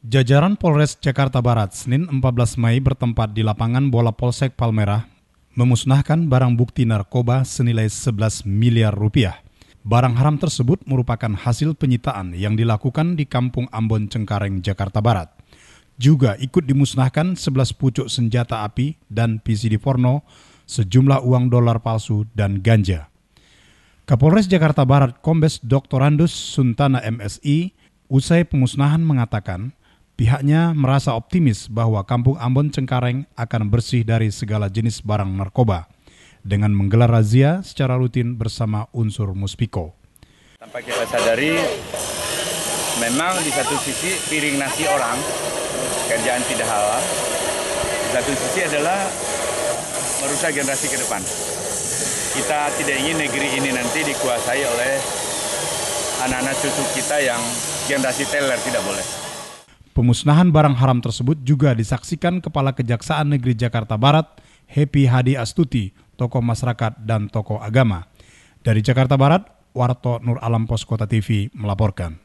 Jajaran Polres Jakarta Barat Senin 14 Mei bertempat di lapangan bola Polsek Palmerah memusnahkan barang bukti narkoba senilai 11 miliar rupiah. Barang haram tersebut merupakan hasil penyitaan yang dilakukan di Kampung Ambon Cengkareng, Jakarta Barat. Juga ikut dimusnahkan 11 pucuk senjata api dan PCD porno, sejumlah uang dolar palsu dan ganja. Kapolres Jakarta Barat Kombes Dr. Randus Suntana MSI usai pemusnahan mengatakan Pihaknya merasa optimis bahwa Kampung Ambon Cengkareng akan bersih dari segala jenis barang narkoba dengan menggelar razia secara rutin bersama unsur Muspiko. Tanpa kita sadari, memang di satu sisi piring nasi orang, kerjaan tidak halal, di satu sisi adalah merusak generasi ke depan. Kita tidak ingin negeri ini nanti dikuasai oleh anak-anak cucu kita yang generasi teller tidak boleh. Pemusnahan barang haram tersebut juga disaksikan Kepala Kejaksaan Negeri Jakarta Barat, Happy Hadi Astuti, tokoh masyarakat dan tokoh agama. Dari Jakarta Barat, Warto Nur Alam Pos Kota TV melaporkan.